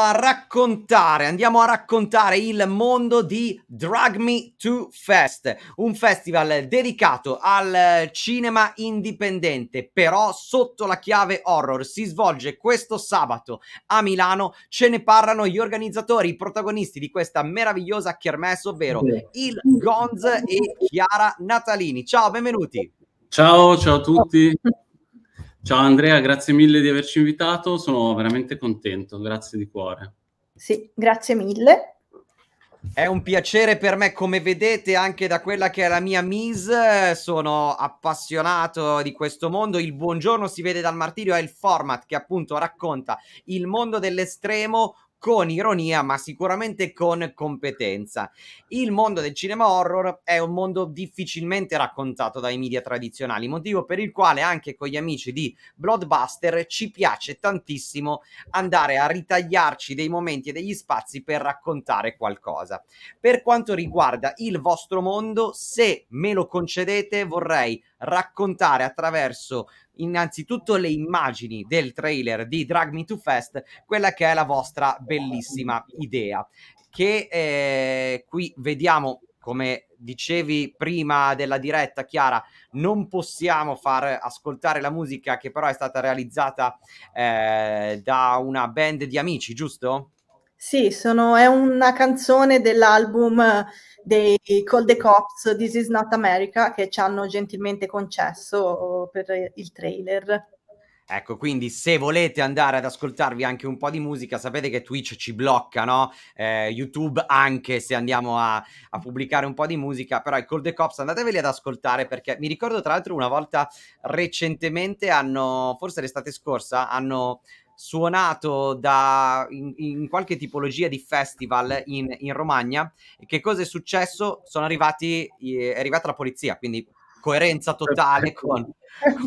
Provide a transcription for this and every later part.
a raccontare, andiamo a raccontare il mondo di Drag Me to Fest, un festival dedicato al cinema indipendente, però sotto la chiave horror. Si svolge questo sabato a Milano, ce ne parlano gli organizzatori, i protagonisti di questa meravigliosa kermesse, ovvero il Gonz e Chiara Natalini. Ciao, benvenuti. Ciao, ciao a tutti. Ciao Andrea, grazie mille di averci invitato, sono veramente contento, grazie di cuore. Sì, grazie mille. È un piacere per me, come vedete, anche da quella che è la mia Mise. Sono appassionato di questo mondo. Il buongiorno si vede dal martirio, è il format che appunto racconta il mondo dell'estremo con ironia, ma sicuramente con competenza. Il mondo del cinema horror è un mondo difficilmente raccontato dai media tradizionali, motivo per il quale anche con gli amici di Bloodbuster ci piace tantissimo andare a ritagliarci dei momenti e degli spazi per raccontare qualcosa. Per quanto riguarda il vostro mondo, se me lo concedete, vorrei raccontare attraverso innanzitutto le immagini del trailer di Drag Me to Fest quella che è la vostra bellissima idea che eh, qui vediamo come dicevi prima della diretta, Chiara, non possiamo far ascoltare la musica che però è stata realizzata eh, da una band di amici, giusto? Sì, sono, è una canzone dell'album eh, dei Call the Cops, This is Not America, che ci hanno gentilmente concesso oh, per il trailer. Ecco, quindi se volete andare ad ascoltarvi anche un po' di musica, sapete che Twitch ci blocca, no? Eh, YouTube anche se andiamo a, a, pubblicare un po' di musica, però i Call the Cops andateveli ad ascoltare perché mi ricordo tra l'altro una volta recentemente hanno, forse l'estate scorsa, hanno suonato da, in, in, qualche tipologia di festival in, in, Romagna. Che cosa è successo? Sono arrivati, è arrivata la polizia, quindi coerenza totale con,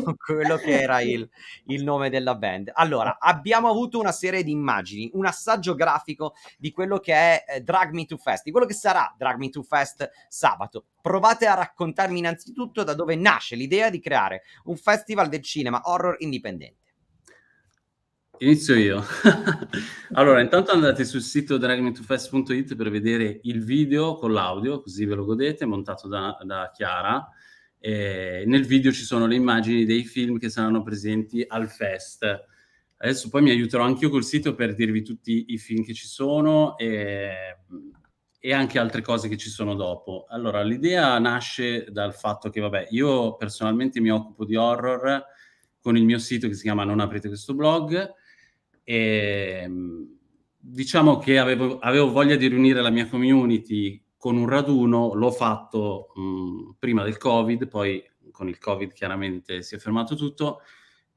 con quello che era il, il, nome della band. Allora, abbiamo avuto una serie di immagini, un assaggio grafico di quello che è eh, Drag Me to Fest, di quello che sarà Drag Me to Fest sabato. Provate a raccontarmi innanzitutto da dove nasce l'idea di creare un festival del cinema horror indipendente. Inizio io. allora, intanto andate sul sito dragmetofest.it per vedere il video con l'audio, così ve lo godete, montato da, da Chiara. E nel video ci sono le immagini dei film che saranno presenti al fest. Adesso poi mi aiuterò anche io col sito per dirvi tutti i film che ci sono e, e anche altre cose che ci sono dopo. Allora, l'idea nasce dal fatto che, vabbè, io personalmente mi occupo di horror con il mio sito che si chiama Non aprite questo blog e, ehm, diciamo che avevo, avevo, voglia di riunire la mia community con un raduno, l'ho fatto mh, prima del Covid, poi con il Covid chiaramente si è fermato tutto,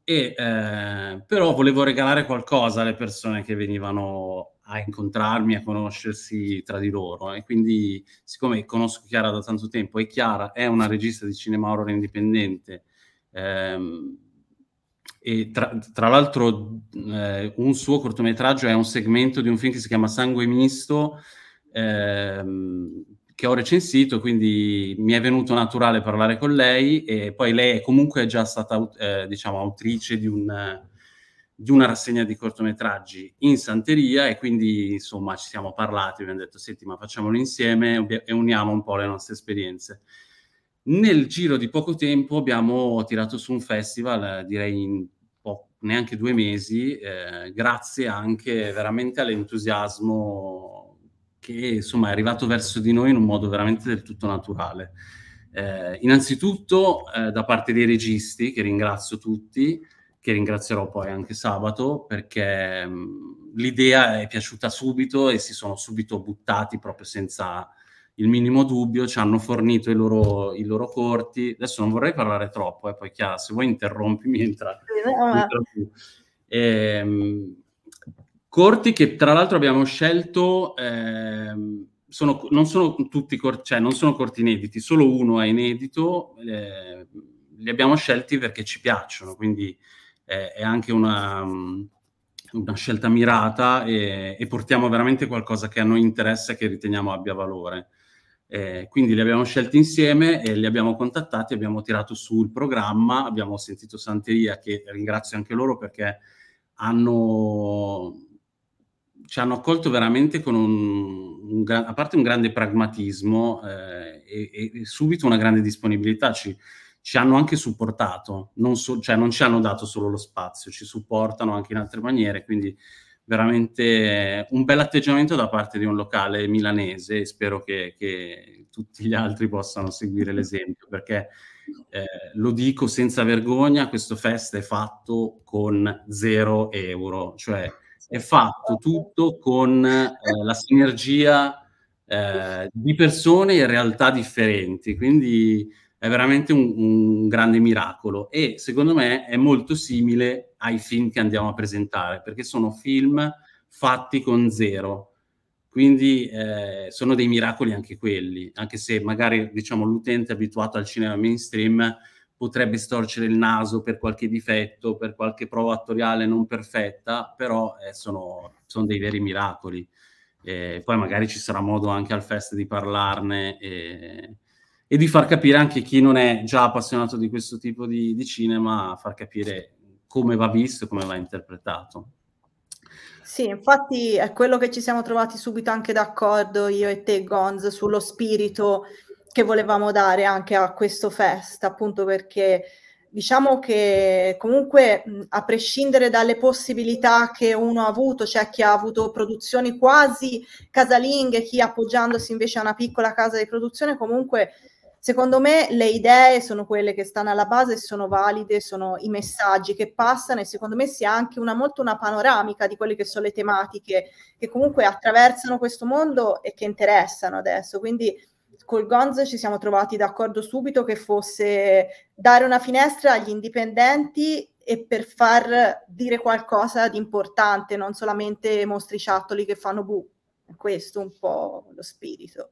e, eh, però volevo regalare qualcosa alle persone che venivano a incontrarmi, a conoscersi tra di loro. E quindi, siccome conosco Chiara da tanto tempo e Chiara è una regista di cinema horror indipendente, ehm, e tra, tra l'altro eh, un suo cortometraggio è un segmento di un film che si chiama Sangue Misto ehm, che ho recensito quindi mi è venuto naturale parlare con lei e poi lei è comunque già stata eh, diciamo autrice di, un, di una rassegna di cortometraggi in Santeria e quindi insomma ci siamo parlati, abbiamo detto senti ma facciamolo insieme e uniamo un po' le nostre esperienze. Nel giro di poco tempo abbiamo tirato su un festival, eh, direi in po- neanche due mesi, eh, grazie anche veramente all'entusiasmo che insomma è arrivato verso di noi in un modo veramente del tutto naturale. Eh, innanzitutto eh, da parte dei registi, che ringrazio tutti, che ringrazierò poi anche sabato, perché mh, mm, l'idea è piaciuta subito e si sono subito buttati proprio senza, il minimo dubbio, ci hanno fornito i loro, i loro corti. Adesso non vorrei parlare troppo, eh, poi Chiara, se vuoi interrompimi, entra, Ehm, corti che tra l'altro abbiamo scelto, ehm, sono, non sono tutti corti, cioè non sono corti inediti, solo uno è inedito, eh, li abbiamo scelti perché ci piacciono, quindi eh, è anche una, una scelta mirata e, e, portiamo veramente qualcosa che a noi interessa e che riteniamo abbia valore. Eh, quindi li abbiamo scelti insieme e li abbiamo contattati, abbiamo tirato sul programma, abbiamo sentito Santeria che ringrazio anche loro perché hanno, ci hanno accolto veramente con un, un a parte un grande pragmatismo eh, e, e, subito una grande disponibilità, ci, ci hanno anche supportato, non so, cioè non ci hanno dato solo lo spazio, ci supportano anche in altre maniere, quindi veramente un bel atteggiamento da parte di un locale milanese e spero che, che tutti gli altri possano seguire l'esempio perché eh, lo dico senza vergogna, questo fest è fatto con zero euro, cioè è fatto tutto con eh, la sinergia eh, di persone e realtà differenti, quindi è veramente un, un, grande miracolo e secondo me è molto simile ai film che andiamo a presentare perché sono film fatti con zero quindi eh, sono dei miracoli anche quelli anche se magari diciamo l'utente abituato al cinema mainstream potrebbe storcere il naso per qualche difetto per qualche prova attoriale non perfetta però eh, sono, sono, dei veri miracoli eh, poi magari ci sarà modo anche al fest di parlarne eh, e di far capire anche chi non è già appassionato di questo tipo di, di cinema, far capire come va visto, come va interpretato. Sì, infatti è quello che ci siamo trovati subito anche d'accordo io e te, Gonz, sullo spirito che volevamo dare anche a questo fest, appunto perché diciamo che comunque a prescindere dalle possibilità che uno ha avuto, cioè chi ha avuto produzioni quasi casalinghe, chi appoggiandosi invece a una piccola casa di produzione, comunque Secondo me le idee sono quelle che stanno alla base, sono valide, sono i messaggi che passano e secondo me si ha anche una, molto una panoramica di quelle che sono le tematiche che comunque attraversano questo mondo e che interessano adesso. Quindi col Gonz ci siamo trovati d'accordo subito che fosse dare una finestra agli indipendenti e per far dire qualcosa di importante, non solamente mostriciattoli che fanno bu. Questo un po' lo spirito.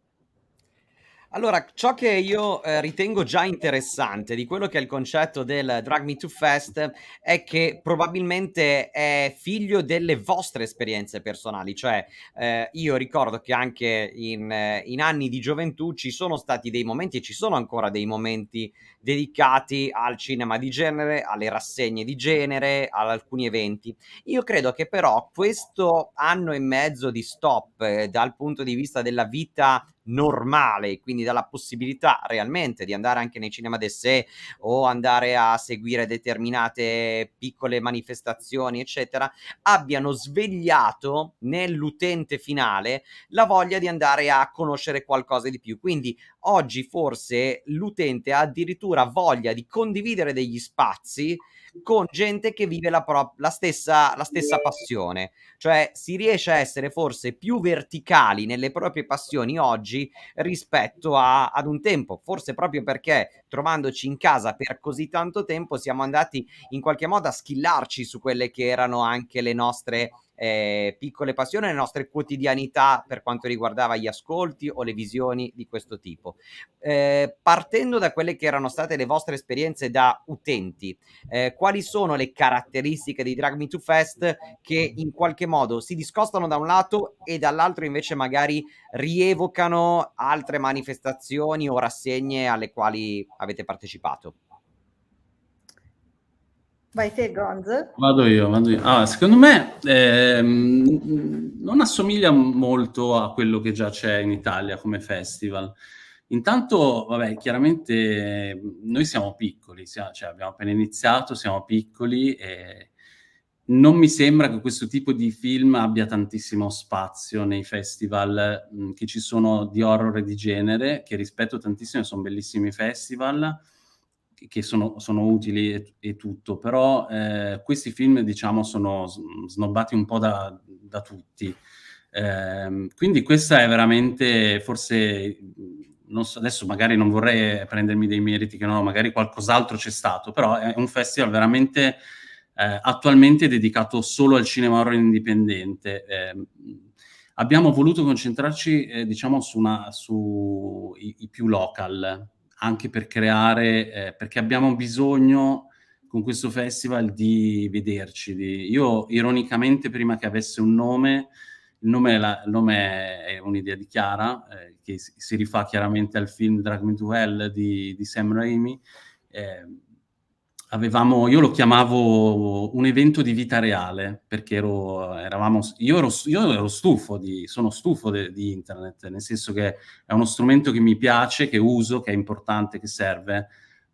Allora, ciò che io eh, ritengo già interessante di quello che è il concetto del Drag Me to Fest è che probabilmente è figlio delle vostre esperienze personali, cioè eh, io ricordo che anche in, eh, in, anni di gioventù ci sono stati dei momenti e ci sono ancora dei momenti dedicati al cinema di genere, alle rassegne di genere, ad alcuni eventi. Io credo che però questo anno e mezzo di stop eh, dal punto di vista della vita normale, quindi dalla possibilità realmente di andare anche nei cinema d'essè o andare a seguire determinate piccole manifestazioni, eccetera, abbiano svegliato nell'utente finale la voglia di andare a conoscere qualcosa di più. Quindi oggi forse l'utente ha addirittura voglia di condividere degli spazi con gente che vive la, pro- la, stessa, la stessa passione. Cioè si riesce a essere forse più verticali nelle proprie passioni oggi rispetto a, ad un tempo, forse proprio perché trovandoci in casa per così tanto tempo siamo andati in qualche modo a schillarci su quelle che erano anche le nostre eh, piccole passioni, le nostre quotidianità per quanto riguardava gli ascolti o le visioni di questo tipo. Eh, partendo da quelle che erano state le vostre esperienze da utenti, eh, quali sono le caratteristiche di Drag Me to Fest che in qualche modo si discostano da un lato e dall'altro invece magari rievocano altre manifestazioni o rassegne alle quali avete partecipato? Vai te, Gonz. Vado io, vado io. Ah, secondo me eh, non assomiglia molto a quello che già c'è in Italia come festival. Intanto, vabbè, chiaramente noi siamo piccoli, siamo, cioè abbiamo appena iniziato, siamo piccoli e non mi sembra che questo tipo di film abbia tantissimo spazio nei festival mm, che ci sono di horror e di genere, che rispetto tantissimo, sono bellissimi festival che sono, sono utili e, e, tutto, però eh, questi film diciamo sono snobbati un po' da, da tutti. Eh, quindi questa è veramente forse, so, adesso magari non vorrei prendermi dei meriti che non magari qualcos'altro c'è stato, però è un festival veramente eh, attualmente dedicato solo al cinema horror indipendente ehm, abbiamo voluto concentrarci eh, diciamo su, una, su i, i, più local anche per creare, eh, perché abbiamo bisogno con questo festival di vederci. Di... Io ironicamente prima che avesse un nome, il nome è, la, il nome è un'idea di Chiara, eh, che si, rifà chiaramente al film Drag Me to Hell di, di Sam Raimi, eh, avevamo, io lo chiamavo un evento di vita reale, perché ero, eravamo, io, ero, io ero stufo, di, sono stufo de, di internet, nel senso che è uno strumento che mi piace, che uso, che è importante, che serve,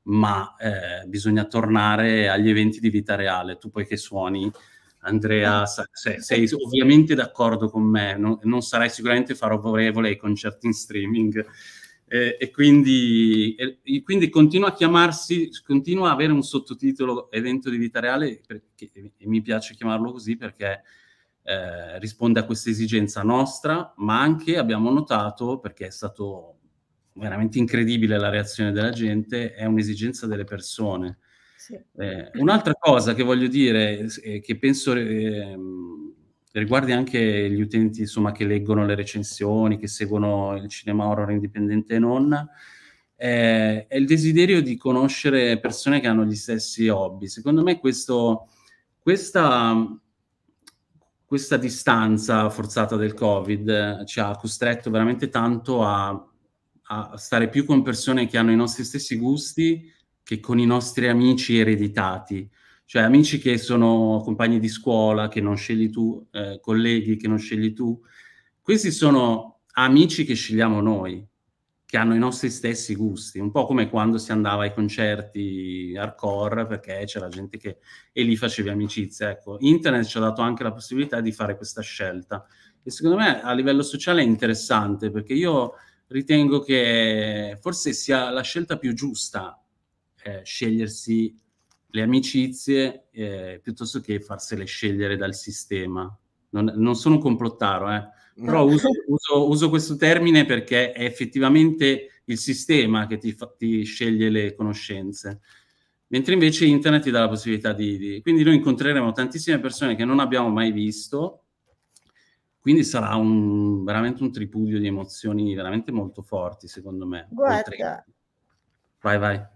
ma eh, bisogna tornare agli eventi di vita reale. Tu poi che suoni, Andrea, ah, sei, sei ovviamente d'accordo con me, non, non sarai sicuramente favorevole ai concerti in streaming eh, e, quindi, e, quindi, continua a chiamarsi, continua a avere un sottotitolo evento di vita reale perché, e mi piace chiamarlo così perché eh, risponde a questa esigenza nostra, ma anche abbiamo notato, perché è stato veramente incredibile la reazione della gente, è un'esigenza delle persone. Sì. Eh, un'altra cosa che voglio dire, eh, che penso ehm, riguardi anche gli utenti insomma, che leggono le recensioni, che seguono il cinema horror indipendente e non, eh, è il desiderio di conoscere persone che hanno gli stessi hobby. Secondo me questo, questa, questa distanza forzata del Covid eh, ci ha costretto veramente tanto a, a stare più con persone che hanno i nostri stessi gusti che con i nostri amici ereditati cioè amici che sono compagni di scuola che non scegli tu, eh, colleghi che non scegli tu, questi sono amici che scegliamo noi, che hanno i nostri stessi gusti, un po' come quando si andava ai concerti hardcore perché c'era gente che e lì facevi amicizia, ecco, internet ci ha dato anche la possibilità di fare questa scelta e secondo me a livello sociale è interessante perché io ritengo che forse sia la scelta più giusta eh, scegliersi le amicizie eh, piuttosto che farsele scegliere dal sistema. Non, non sono un complottaro, eh. però uso, uso, uso, questo termine perché è effettivamente il sistema che ti, fa, ti sceglie le conoscenze. Mentre invece internet ti dà la possibilità di, di... Quindi noi incontreremo tantissime persone che non abbiamo mai visto, quindi sarà un, veramente un tripudio di emozioni veramente molto forti, secondo me. Guarda, Oltre... vai, vai.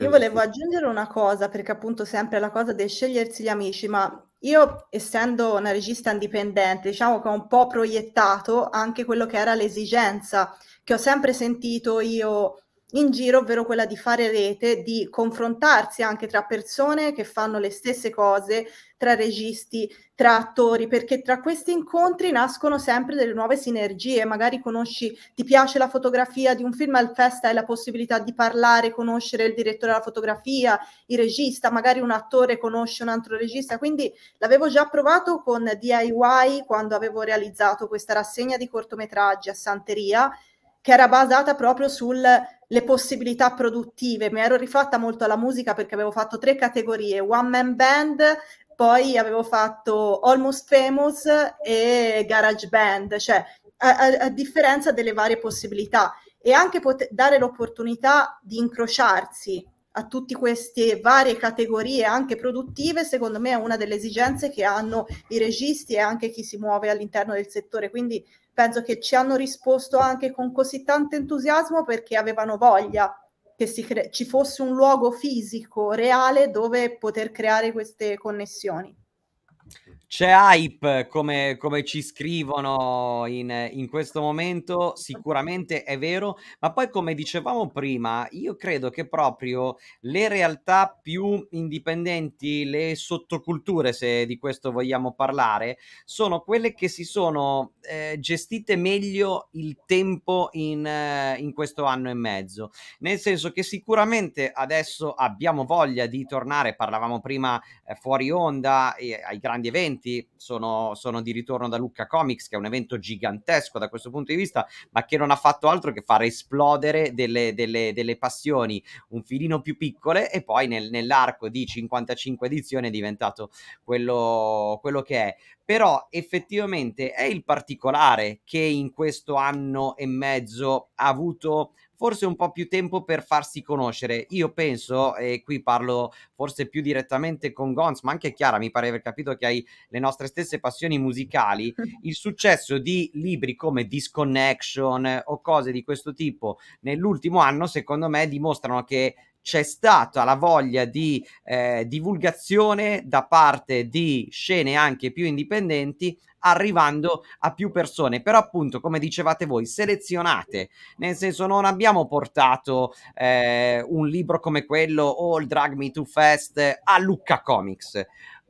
Io volevo aggiungere una cosa, perché appunto sempre la cosa del scegliersi gli amici, ma io essendo una regista indipendente, diciamo che ho un po' proiettato anche quello che era l'esigenza che ho sempre sentito io in giro, ovvero quella di fare rete, di confrontarsi anche tra persone che fanno le stesse cose, tra registi, tra attori, perché tra questi incontri nascono sempre delle nuove sinergie, magari conosci, ti piace la fotografia di un film al festa, hai la possibilità di parlare, conoscere il direttore della fotografia, il regista, magari un attore conosce un altro regista, quindi l'avevo già provato con DIY quando avevo realizzato questa rassegna di cortometraggi a Santeria che era basata proprio sulle possibilità produttive. Mi ero rifatta molto alla musica perché avevo fatto tre categorie, One Man Band, poi avevo fatto Almost Famous e Garage Band, cioè a, a, a differenza delle varie possibilità e anche pot- dare l'opportunità di incrociarsi a tutte queste varie categorie anche produttive, secondo me è una delle esigenze che hanno i registi e anche chi si muove all'interno del settore. Quindi penso che ci hanno risposto anche con così tanto entusiasmo perché avevano voglia che cre- ci fosse un luogo fisico, reale, dove poter creare queste connessioni. C'è hype, come, come ci scrivono in, in, questo momento, sicuramente è vero, ma poi come dicevamo prima, io credo che proprio le realtà più indipendenti, le sottoculture, se di questo vogliamo parlare, sono quelle che si sono eh, gestite meglio il tempo in, eh, in questo anno e mezzo, nel senso che sicuramente adesso abbiamo voglia di tornare, parlavamo prima eh, fuori onda, eh, ai grandi eventi, avanti, sono, sono di ritorno da Lucca Comics, che è un evento gigantesco da questo punto di vista, ma che non ha fatto altro che far esplodere delle, delle, delle passioni un filino più piccole e poi nel, nell'arco di 55 edizioni è diventato quello, quello che è però effettivamente è il particolare che in questo anno e mezzo ha avuto forse un po' più tempo per farsi conoscere. Io penso, e qui parlo forse più direttamente con Gons, ma anche Chiara, mi pare aver capito che hai le nostre stesse passioni musicali, il successo di libri come Disconnection o cose di questo tipo nell'ultimo anno, secondo me, dimostrano che c'è stata la voglia di eh, divulgazione da parte di scene anche più indipendenti arrivando a più persone però appunto come dicevate voi selezionate nel senso non abbiamo portato eh, un libro come quello o il Drag Me To Fest a Lucca Comics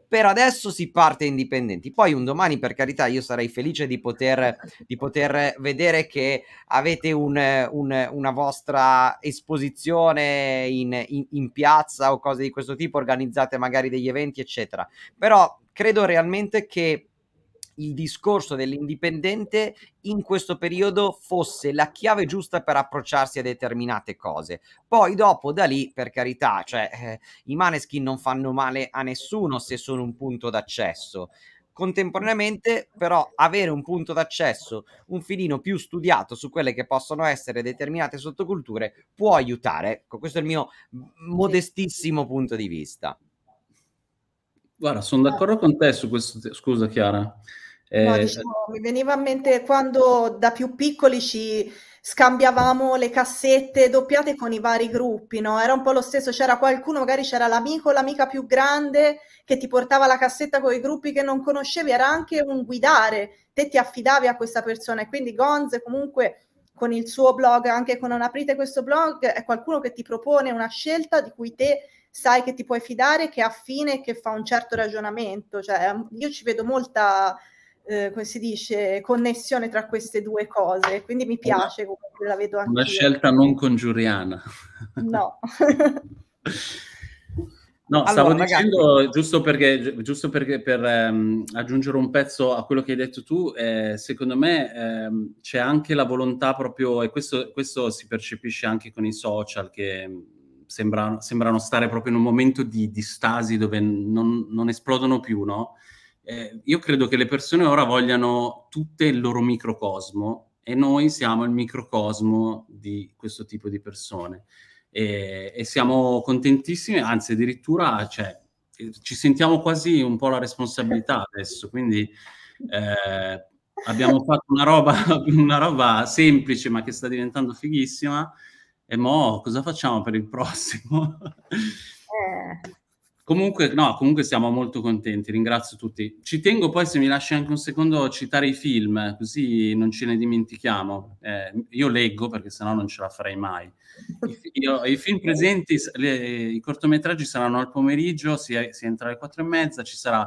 per adesso si parte indipendenti. Poi un domani, per carità, io sarei felice di poter, di poter vedere che avete un, un, una vostra esposizione in, in, in piazza o cose di questo tipo, organizzate magari degli eventi, eccetera. Però credo realmente che il discorso dell'indipendente in questo periodo fosse la chiave giusta per approcciarsi a determinate cose. Poi dopo da lì, per carità, cioè, eh, i maneskin non fanno male a nessuno se sono un punto d'accesso contemporaneamente però avere un punto d'accesso un filino più studiato su quelle che possono essere determinate sottoculture può aiutare ecco questo è il mio modestissimo punto di vista guarda sono d'accordo con te su questo scusa Chiara eh, no, diciamo, eh, mi veniva in mente quando da più piccoli ci scambiavamo le cassette doppiate con i vari gruppi, no? Era un po' lo stesso, c'era qualcuno, magari c'era l'amico, o l'amica più grande che ti portava la cassetta con i gruppi che non conoscevi, era anche un guidare, te ti affidavi a questa persona e quindi Gonz comunque con il suo blog, anche con non aprite questo blog, è qualcuno che ti propone una scelta di cui te sai che ti puoi fidare, che è affine e che fa un certo ragionamento, cioè io ci vedo molta eh, come si dice, connessione tra queste due cose, quindi mi piace, comunque la vedo anche. Una scelta non congiuriana. No. No, allora, stavo ragazzi... dicendo, giusto perché, giusto perché per ehm, aggiungere un pezzo a quello che hai detto tu, eh, secondo me ehm, c'è anche la volontà proprio, e questo, questo, si percepisce anche con i social, che mm, sembrano, sembrano stare proprio in un momento di, di stasi dove non, non esplodono più, no? eh, io credo che le persone ora vogliano tutte il loro microcosmo e noi siamo il microcosmo di questo tipo di persone e, e siamo contentissimi, anzi addirittura cioè, ci sentiamo quasi un po' la responsabilità adesso, quindi eh, abbiamo fatto una roba, una roba semplice ma che sta diventando fighissima e mo cosa facciamo per il prossimo? Eh, Comunque, no, comunque siamo molto contenti, ringrazio tutti. Ci tengo poi, se mi lasci anche un secondo, a citare i film, così non ce ne dimentichiamo. Eh, io leggo perché sennò non ce la farei mai. I, io, i film presenti, le, i cortometraggi saranno al pomeriggio, si, si entra alle quattro e mezza, ci sarà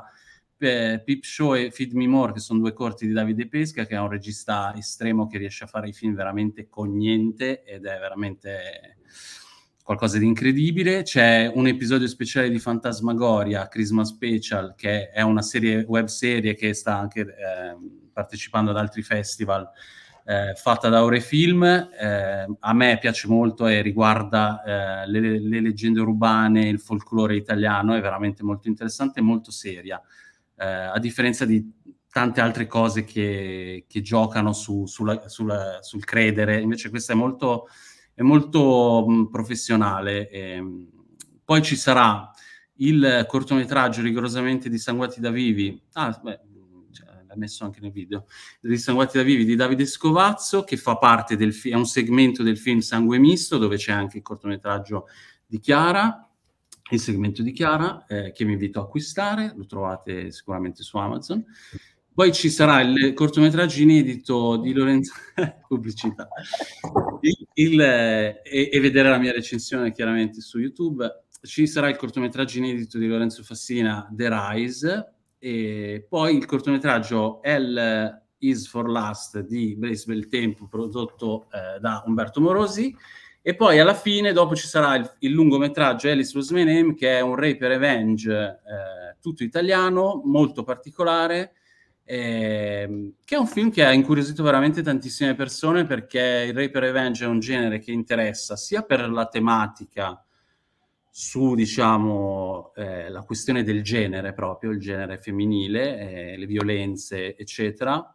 eh, Pip Show e Feed Me More, che sono due corti di Davide Pesca, che è un regista estremo che riesce a fare i film veramente con niente ed è veramente... Eh, qualcosa di incredibile. C'è un episodio speciale di Fantasmagoria, Christmas Special, che è una serie, web serie che sta anche eh, partecipando ad altri festival. Eh, fatta da Orefilm, eh, a me piace molto e riguarda eh, le, le, leggende urbane, il folklore italiano, è veramente molto interessante e molto seria, eh, a differenza di tante altre cose che, che giocano su, sulla, sulla, sul credere, invece questa è molto, è molto mm, professionale. E, ehm, poi ci sarà il cortometraggio rigorosamente dissanguati da vivi. Ah, beh, cioè, l'ha messo anche nel video. Dissanguati da vivi di Davide Scovazzo, che fa parte del fi- è un segmento del film Sangue Misto, dove c'è anche il cortometraggio di Chiara. Il segmento di Chiara, eh, che vi invito a acquistare, lo trovate sicuramente su Amazon. Poi ci sarà il cortometraggio inedito di Lorenzo pubblicità il, il, eh, e, e, vedere la mia recensione chiaramente su YouTube. Ci sarà il cortometraggio inedito di Lorenzo Fassina, The Rise, e poi il cortometraggio L Is for Last di Brace Bel Tempo, prodotto eh, da Umberto Morosi. E poi alla fine, dopo ci sarà il, il lungometraggio Alice Was My Name, che è un Rape Revenge eh, tutto italiano, molto particolare eh, che è un film che ha incuriosito veramente tantissime persone perché il Rape Revenge è un genere che interessa sia per la tematica su, diciamo, eh, la questione del genere proprio, il genere femminile, eh, le violenze, eccetera,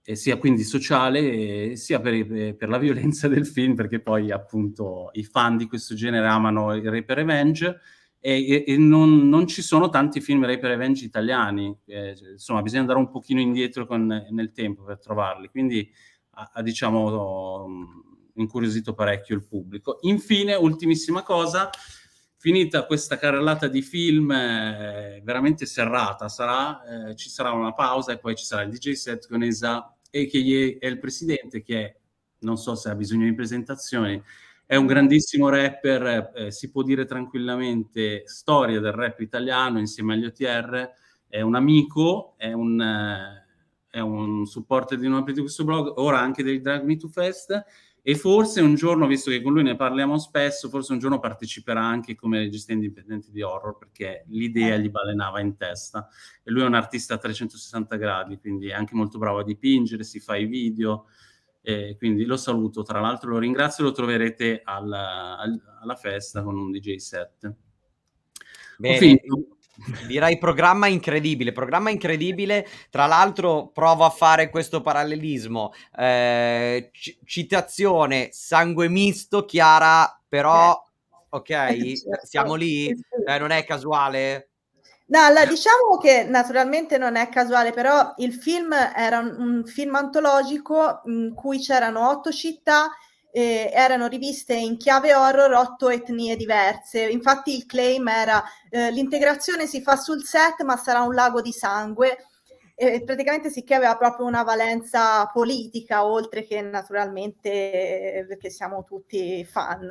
sia quindi sociale, eh, sia per, eh, per, la violenza del film, perché poi appunto i fan di questo genere amano il Rape Revenge, e, e non, non, ci sono tanti film rape revenge italiani, eh, insomma bisogna andare un pochino indietro con, nel tempo per trovarli, quindi ha, diciamo ho mm, incuriosito parecchio il pubblico. Infine, ultimissima cosa, finita questa carrellata di film eh, veramente serrata, sarà, eh, ci sarà una pausa e poi ci sarà il DJ set con Esa e che è il presidente che è, non so se ha bisogno di presentazioni, è un grandissimo rapper, eh, si può dire tranquillamente storia del rap italiano insieme agli OTR, è un amico, è un, eh, è un supporter di Non aprite questo blog, ora anche del Drag Me to Fest e forse un giorno, visto che con lui ne parliamo spesso, forse un giorno parteciperà anche come regista indipendente di horror perché l'idea gli balenava in testa e lui è un artista a 360 gradi, quindi è anche molto bravo a dipingere, si fa i video, eh, quindi lo saluto, tra l'altro lo ringrazio, lo troverete alla, alla festa con un DJ set. Bene. Direi programma incredibile, programma incredibile. Tra l'altro provo a fare questo parallelismo. Eh, c- citazione, sangue misto, Chiara, però, eh. ok, certo. siamo lì, eh, non è casuale. No, allora, diciamo che naturalmente non è casuale, però il film era un, un film antologico in cui c'erano otto città, eh, erano riviste in chiave horror otto etnie diverse. Infatti il claim era eh, l'integrazione si fa sul set ma sarà un lago di sangue. E praticamente sì che aveva proprio una valenza politica, oltre che naturalmente perché eh, siamo tutti fan.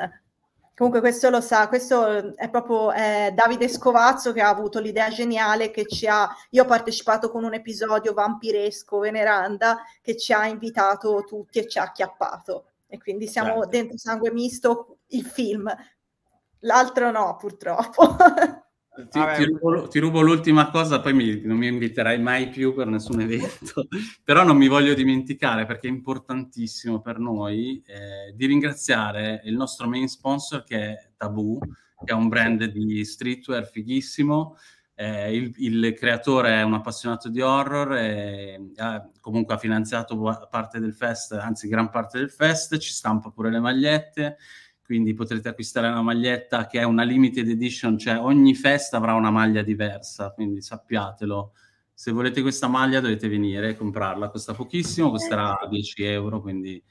Comunque questo lo sa, questo ehm, è proprio eh, Davide Scovazzo che ha avuto l'idea geniale che ci ha, io ho partecipato con un episodio vampiresco, veneranda, che ci ha invitato tutti e ci ha acchiappato. E quindi siamo certo. dentro Sangue Misto, il film. L'altro no, purtroppo. Ti, ti, rubo, ti, rubo, l'ultima cosa, poi mi, non mi inviterai mai più per nessun evento, però non mi voglio dimenticare perché è importantissimo per noi eh, di ringraziare il nostro main sponsor che è Taboo, che è un brand di streetwear fighissimo. Eh, il, il, creatore è un appassionato di horror e ha, eh, comunque ha finanziato parte del fest, anzi gran parte del fest, ci stampa pure le magliette quindi potrete acquistare una maglietta che è una limited edition, cioè ogni festa avrà una maglia diversa, quindi sappiatelo. Se volete questa maglia dovete venire e comprarla, costa pochissimo, costerà 10 certo. euro, quindi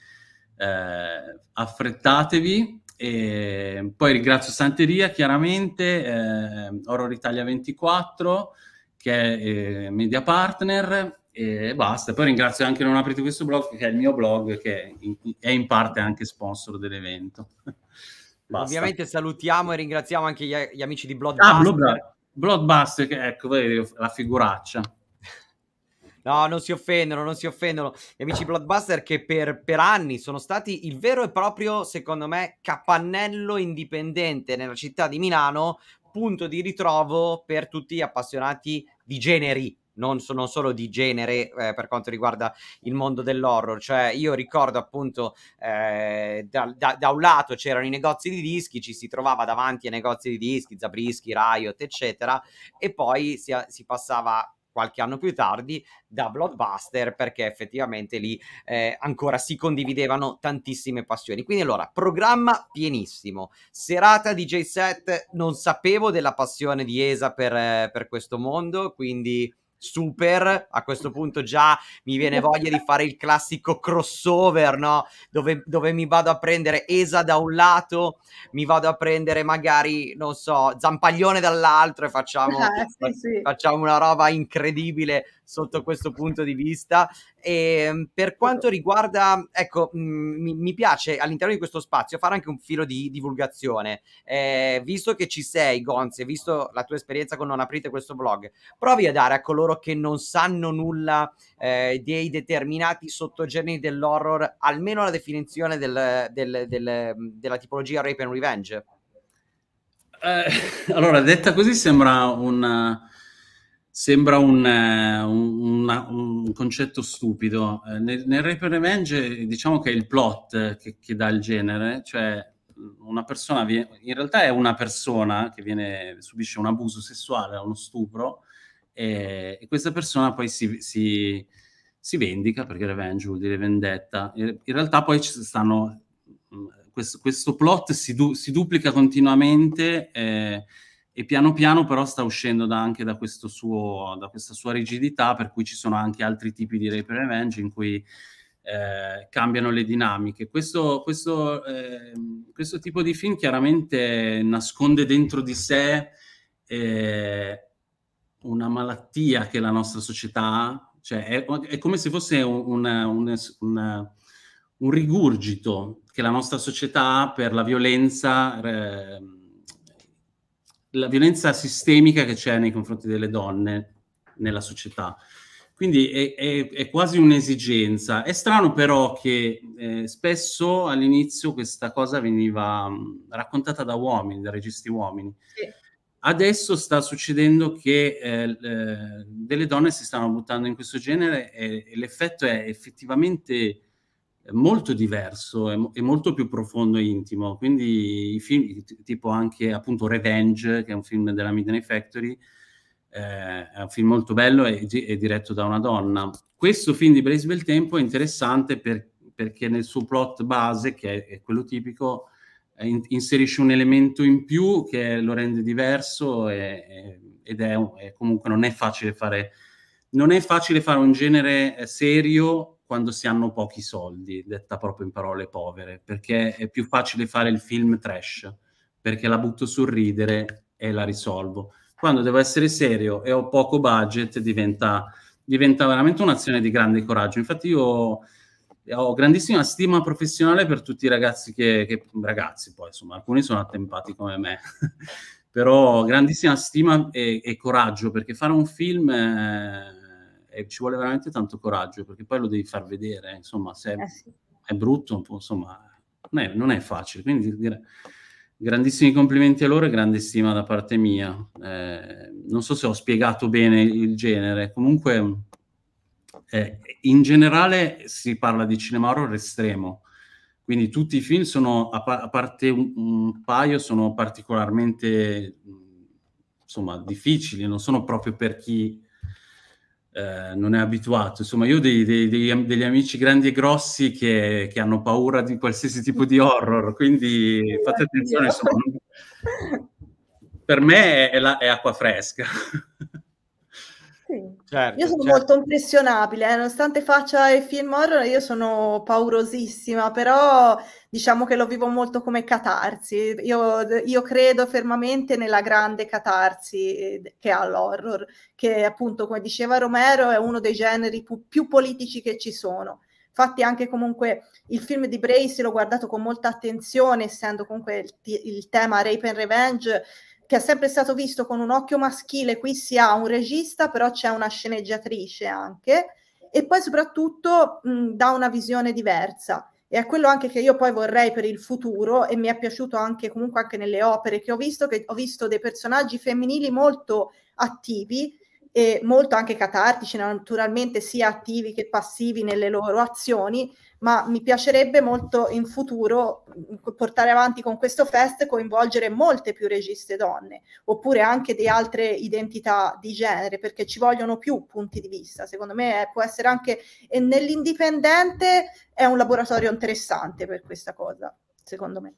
eh, affrettatevi. E poi ringrazio Santeria, chiaramente, eh, Horror Italia 24, che è eh, media partner, e basta. Poi ringrazio anche Non aprite questo blog, che è il mio blog, che è in parte anche sponsor dell'evento. Basta. Ovviamente salutiamo e ringraziamo anche gli, gli amici di Bloodbuster. Ah, Bloodbuster, Bloodbuster ecco, vedi la figuraccia. No, non si offendono, non si offendono. Gli amici Bloodbuster che per, per, anni sono stati il vero e proprio, secondo me, capannello indipendente nella città di Milano, punto di ritrovo per tutti gli appassionati di generi non, so, non solo di genere eh, per quanto riguarda il mondo dell'horror. Cioè, io ricordo appunto eh, da, da, da, un lato c'erano i negozi di dischi, ci si trovava davanti ai negozi di dischi, Zabrischi, Riot, eccetera, e poi si, si passava qualche anno più tardi da Blockbuster perché effettivamente lì eh, ancora si condividevano tantissime passioni. Quindi allora, programma pienissimo, serata DJ J-Set, non sapevo della passione di ESA per, per questo mondo, quindi super. A questo punto già mi viene voglia di fare il classico crossover, no? Dove, dove, mi vado a prendere Esa da un lato, mi vado a prendere magari, non so, Zampaglione dall'altro e facciamo, ah, sì, sì. facciamo una roba incredibile sotto questo punto di vista. E, ehm, per quanto riguarda, ecco, mm, mi, mi, piace all'interno di questo spazio fare anche un filo di divulgazione. Eh, visto che ci sei, Gonze, visto la tua esperienza con Non aprite questo blog, provi a dare a coloro che non sanno nulla eh, dei determinati sottogeneri dell'horror almeno la definizione del, del, del, della tipologia rape and revenge. Eh, allora, detta così sembra una sembra un, eh, un, una, un, concetto stupido. Eh, nel, nel Rape Revenge diciamo che è il plot eh, che, che, dà il genere, cioè una persona, viene, in realtà è una persona che viene, subisce un abuso sessuale, uno stupro, e, e questa persona poi si, si, si, vendica, perché revenge vuol dire vendetta. In, in realtà poi ci stanno... Mm, questo, questo plot si, du, si duplica continuamente. Eh, e piano piano però sta uscendo da, anche da, suo, da, questa sua rigidità, per cui ci sono anche altri tipi di rape revenge in cui eh, cambiano le dinamiche. Questo, questo, eh, questo, tipo di film chiaramente nasconde dentro di sé eh, una malattia che la nostra società ha, cioè è, è come se fosse un, un, un, un, rigurgito che la nostra società ha per la violenza ehm, la violenza sistemica che c'è nei confronti delle donne nella società. Quindi è, è, è quasi un'esigenza. È strano però che eh, spesso all'inizio questa cosa veniva mm, raccontata da uomini, da registi uomini. Sì. Adesso sta succedendo che eh, eh, delle donne si stanno buttando in questo genere e, e l'effetto è effettivamente molto diverso e, e, molto più profondo e intimo. Quindi i film tipo anche appunto Revenge, che è un film della Midnight Factory, eh, è un film molto bello e, e, diretto da una donna. Questo film di Blaze Bel Tempo è interessante per, perché nel suo plot base, che è, è quello tipico, in, inserisce un elemento in più che lo rende diverso e, ed è, è comunque non è facile fare... Non è facile fare un genere eh, serio quando si hanno pochi soldi, detta proprio in parole povere, perché è più facile fare il film trash, perché la butto sul ridere e la risolvo. Quando devo essere serio e ho poco budget, diventa, diventa veramente un'azione di grande coraggio. Infatti io eh, ho grandissima stima professionale per tutti i ragazzi che, che ragazzi poi insomma alcuni sono attempati come me però grandissima stima e, e coraggio perché fare un film eh, e ci vuole veramente tanto coraggio perché poi lo devi far vedere, insomma, se è, eh è brutto, insomma, non è, non è, facile. Quindi dire, grandissimi complimenti a loro e grande stima da parte mia. Eh, non so se ho spiegato bene il genere, comunque eh, in generale si parla di cinema horror estremo. Quindi tutti i film sono, a, a parte un, un paio, sono particolarmente insomma, difficili, non sono proprio per chi eh, non è abituato. Insomma, io ho dei, dei, dei, degli amici grandi e grossi che, che, hanno paura di qualsiasi tipo di horror, quindi fate attenzione, insomma, per me è, la, è acqua fresca. Sì. Certo, io sono certo. molto impressionabile, eh? nonostante faccia il film horror, io sono paurosissima, però diciamo che lo vivo molto come catarsi. Io, io credo fermamente nella grande catarsi eh, che ha l'horror, che appunto, come diceva Romero, è uno dei generi più, più politici che ci sono. Infatti anche comunque il film di Brace l'ho guardato con molta attenzione, essendo comunque il, il tema Rape and Revenge, che è sempre stato visto con un occhio maschile, qui si ha un regista, però c'è una sceneggiatrice anche, e poi soprattutto mh, dà una visione diversa. E è quello anche che io poi vorrei per il futuro e mi è piaciuto anche comunque anche nelle opere che ho visto, che ho visto dei personaggi femminili molto attivi e molto anche catartici, naturalmente sia attivi che passivi nelle loro azioni, ma mi piacerebbe molto in futuro mm, portare avanti con questo fest coinvolgere molte più registe donne, oppure anche di altre identità di genere, perché ci vogliono più punti di vista. Secondo me è, eh, può essere anche e nell'indipendente è un laboratorio interessante per questa cosa, secondo me.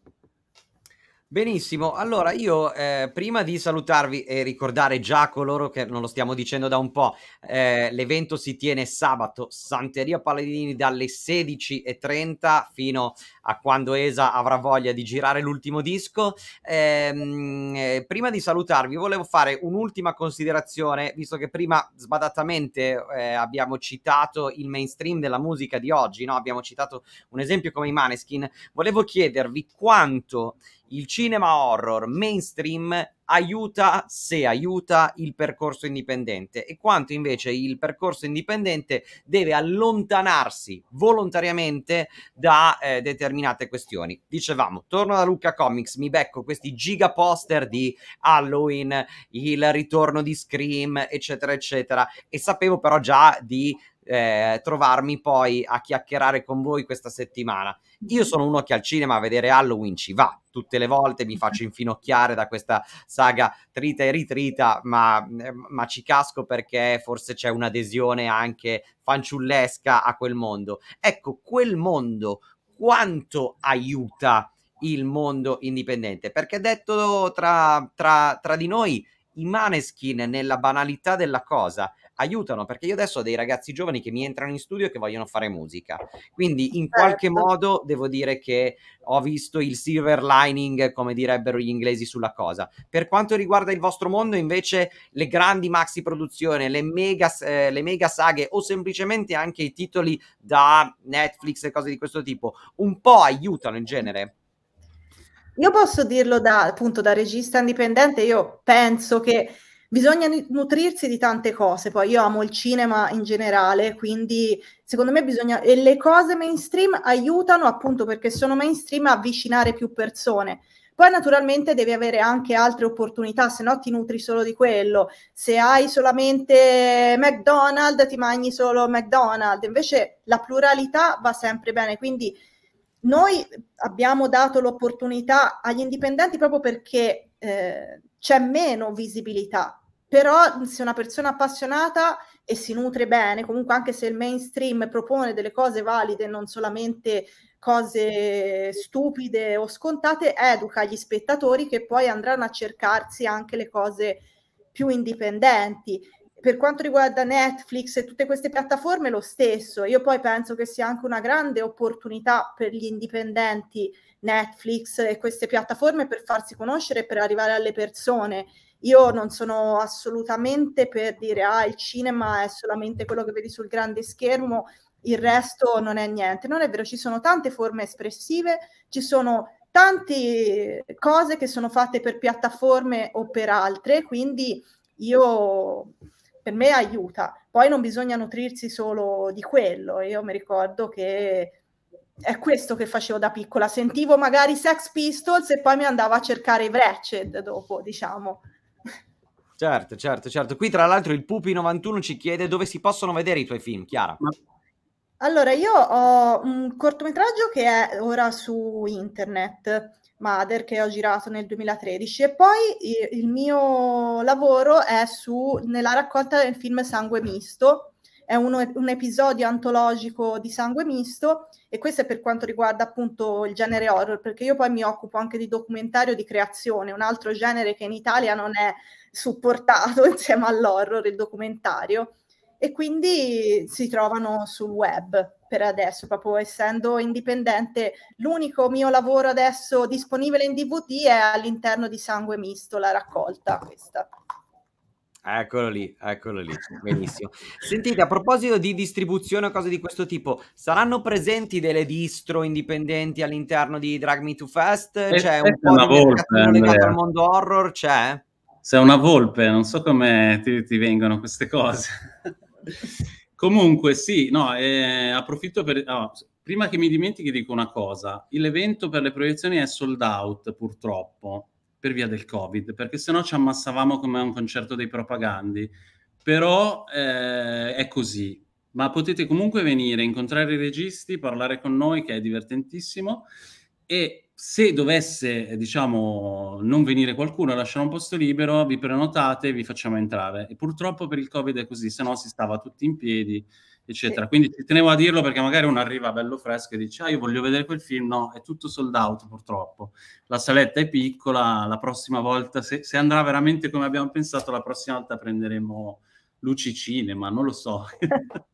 Benissimo, allora io eh, prima di salutarvi e ricordare già coloro che non lo stiamo dicendo da un po', eh, l'evento si tiene sabato, Santeria Palladini dalle 16.30 fino a quando Esa avrà voglia di girare l'ultimo disco. Ehm, eh, prima di salutarvi volevo fare un'ultima considerazione, visto che prima sbadatamente eh, abbiamo citato il mainstream della musica di oggi, no? abbiamo citato un esempio come i Maneskin, volevo chiedervi quanto il cinema horror mainstream aiuta, se aiuta, il percorso indipendente e quanto invece il percorso indipendente deve allontanarsi volontariamente da eh, determinate questioni. Dicevamo, torno da Luca Comics, mi becco questi giga poster di Halloween, il ritorno di Scream, eccetera, eccetera, e sapevo però già di eh, trovarmi poi a chiacchierare con voi questa settimana. Io mhm. sono uno che al cinema a vedere Halloween ci va tutte le volte, mi faccio infinocchiare da questa saga trita e ritrita, ma, ehm, ma ci casco perché forse c'è un'adesione anche fanciullesca a quel mondo. Ecco, quel mondo quanto aiuta il mondo indipendente? Perché detto tra, tra, tra di noi, i maneskin nella banalità della cosa aiutano, perché io adesso ho dei ragazzi giovani che mi entrano in studio e che vogliono fare musica. Quindi in certo. qualche modo devo dire che ho visto il silver lining, come direbbero gli inglesi, sulla cosa. Per quanto riguarda il vostro mondo, invece, le grandi maxi produzioni, le mega, eh, le mega saghe o semplicemente anche i titoli da Netflix e cose di questo tipo, un po' aiutano in genere. Io posso dirlo da, appunto da regista indipendente, io penso che bisogna nutrirsi di tante cose. Poi io amo il cinema in generale, quindi secondo me bisogna. E le cose mainstream aiutano appunto perché sono mainstream a avvicinare più persone. Poi naturalmente devi avere anche altre opportunità, se no ti nutri solo di quello. Se hai solamente McDonald's, ti mangi solo McDonald's. Invece la pluralità va sempre bene. Quindi noi abbiamo dato l'opportunità agli indipendenti proprio perché eh, c'è meno visibilità però mhmm, se una persona appassionata e si nutre bene, comunque anche se il mainstream propone delle cose valide, non solamente cose stupide o scontate, educa gli spettatori che poi andranno a cercarsi anche le cose più indipendenti. Per quanto riguarda Netflix e tutte queste piattaforme, lo stesso. Io poi penso che sia anche una grande opportunità per gli indipendenti Netflix e queste piattaforme per farsi conoscere e per arrivare alle persone io non sono assolutamente per dire ah il cinema è solamente quello che vedi sul grande schermo, il resto non è niente. Non è vero, ci sono tante forme espressive, ci sono tante cose che sono fatte per piattaforme o per altre, quindi io per me aiuta. Poi non bisogna nutrirsi solo di quello. Io mi ricordo che è questo che facevo da piccola. Sentivo magari Sex Pistols e poi mi andavo a cercare i Wretched dopo, diciamo. Certo, certo, certo. Qui tra l'altro il Pupi91 ci chiede dove si possono vedere i tuoi film, Chiara. Allora, io ho un cortometraggio che è ora su internet, Mother, che ho girato nel 2013, e poi il mio lavoro è su, nella raccolta del film Sangue Misto, è un, un, episodio antologico di sangue misto e questo è per quanto riguarda appunto il genere horror, perché io poi mi occupo anche di documentario di creazione, un altro genere che in Italia non è supportato insieme all'horror, il documentario, e quindi si trovano sul web per adesso, proprio essendo indipendente. L'unico mio lavoro adesso disponibile in DVD è all'interno di Sangue Misto, la raccolta questa. Eccolo lì, eccolo lì, benissimo. Sentite, a proposito di distribuzione o cose di questo tipo, saranno presenti delle distro indipendenti all'interno di Drag Me to Fest? E eh, c'è un po' una di volpe, legato al mondo horror? C'è? Sei una volpe, non so come ti, ti vengono queste cose. Comunque sì, no, eh, approfitto per... Oh, prima che mi dimentichi dico una cosa, l'evento per le proiezioni è sold out purtroppo per via del Covid, perché sennò ci ammassavamo come a un concerto dei propagandi. Però eh, è così, ma potete comunque venire, incontrare i registi, parlare con noi, che è divertentissimo. E se dovesse, diciamo, non venire qualcuno lasciare un posto libero, vi prenotate e vi facciamo entrare. E purtroppo per il Covid è così, sennò si stava tutti in piedi eccetera. Sì. Quindi ci tenevo a dirlo perché magari uno arriva bello fresco e dice ah io voglio vedere quel film, no, è tutto sold out purtroppo, la saletta è piccola, la prossima volta, se, se andrà veramente come abbiamo pensato, la prossima volta prenderemo luci cinema, non lo so.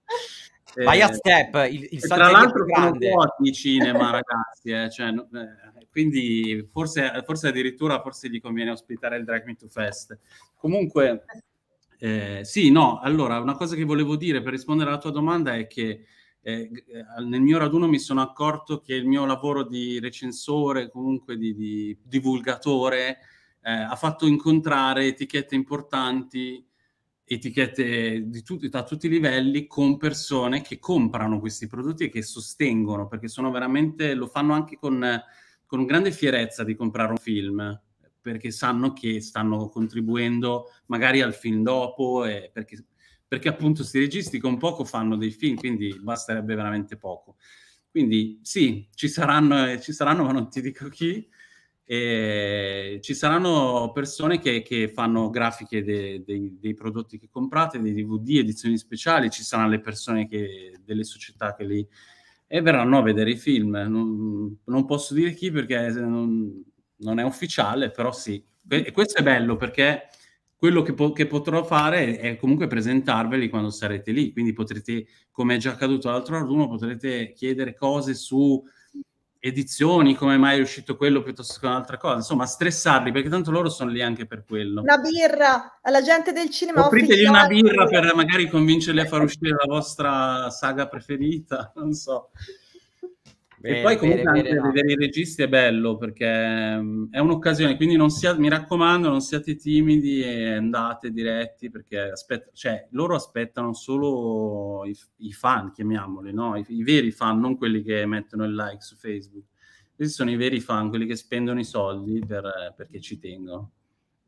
Vai a eh, step, il, il tra l'altro sono vuoti i cinema ragazzi, eh, cioè, eh, quindi forse, forse addirittura forse gli conviene ospitare il Drag Me to Fest. Comunque eh, sì, no, allora una cosa che volevo dire per rispondere alla tua domanda è che eh, eh nel mio raduno mi sono accorto che il mio lavoro di recensore, comunque di, di divulgatore, eh, ha fatto incontrare etichette importanti, etichette di tut- a tutti i livelli, con persone che comprano questi prodotti e che sostengono, perché sono veramente, lo fanno anche con, con grande fierezza di comprare un film perché sanno che stanno contribuendo magari al film dopo, perché, perché appunto questi registi con poco fanno dei film, quindi basterebbe veramente poco. Quindi sì, ci saranno, eh, ci saranno ma non ti dico chi, eh, ci saranno persone che, che fanno grafiche de, de, dei prodotti che comprate, dei DVD, edizioni speciali, ci saranno le persone che, delle società che li... e verranno a vedere i film. Non, non posso dire chi perché eh, non, non è ufficiale, però sì. E questo è bello perché quello che, po- che, potrò fare è comunque presentarveli quando sarete lì, quindi potrete, come è già accaduto l'altro raduno, potrete chiedere cose su edizioni, come mai è uscito quello piuttosto che un'altra cosa, insomma stressarli perché tanto loro sono lì anche per quello. Una birra alla gente del cinema. Offritegli una birra per magari convincerli a far uscire la vostra saga preferita, non so. Bene, e poi comunque bene, anche bene, vedere no. i registi è bello perché mm, è un'occasione, quindi sia, mi raccomando non siate timidi e andate diretti perché aspett- cioè, loro aspettano solo i, i fan, chiamiamoli, no? I, I, veri fan, non quelli che mettono il like su Facebook. Questi sono i veri fan, quelli che spendono i soldi per, perché ci tengono.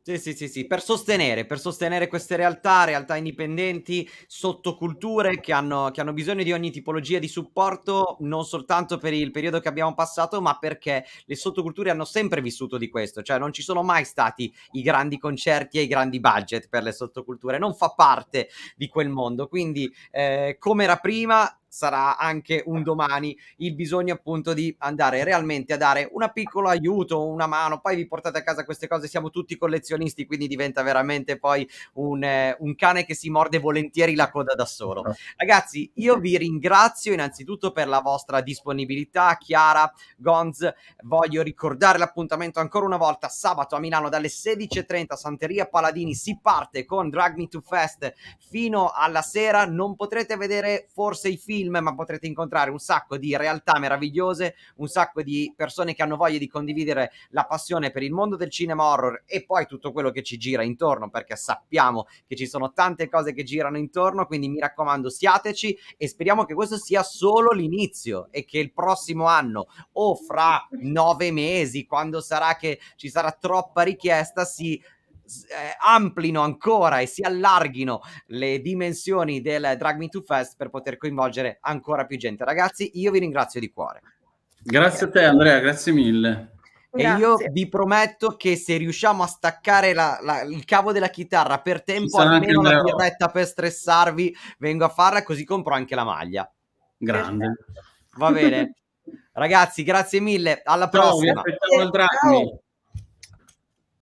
Sì, sì, sì, sì, per sostenere, per sostenere queste realtà, realtà indipendenti, sottoculture che hanno, che hanno bisogno di ogni tipologia di supporto, non soltanto per il periodo che abbiamo passato, ma perché le sottoculture hanno sempre vissuto di questo, cioè non ci sono mai stati i grandi concerti e i grandi budget per le sottoculture, non fa parte di quel mondo, quindi eh, come era prima sarà anche un domani il bisogno appunto di andare realmente a dare una piccola aiuto, una mano, poi vi portate a casa queste cose, siamo tutti collezionisti, quindi diventa veramente poi un, eh, un cane che si morde volentieri la coda da solo. Ragazzi, io vi ringrazio innanzitutto per la vostra disponibilità, Chiara, Gonz, voglio ricordare l'appuntamento ancora una volta sabato a Milano dalle 16.30 Santeria Paladini, si parte con Drag Me to Fest fino alla sera, non potrete vedere forse i film film, ma potrete incontrare un sacco di realtà meravigliose, un sacco di persone che hanno voglia di condividere la passione per il mondo del cinema horror e poi tutto quello che ci gira intorno, perché sappiamo che ci sono tante cose che girano intorno, quindi mi raccomando siateci e speriamo che questo sia solo l'inizio e che il prossimo anno o fra nove mesi, quando sarà che ci sarà troppa richiesta, si eh, amplino ancora e si allarghino le dimensioni del Drag Me Too Fest per poter coinvolgere ancora più gente. Ragazzi, io vi ringrazio di cuore. Grazie a te Andrea, grazie mille. E Grazie. io vi prometto che se riusciamo a staccare la, la, il cavo della chitarra per tempo, almeno una diretta per stressarvi, vengo a farla così compro anche la maglia. Grande. Va bene. Ragazzi, grazie mille. Alla prossima. Ciao,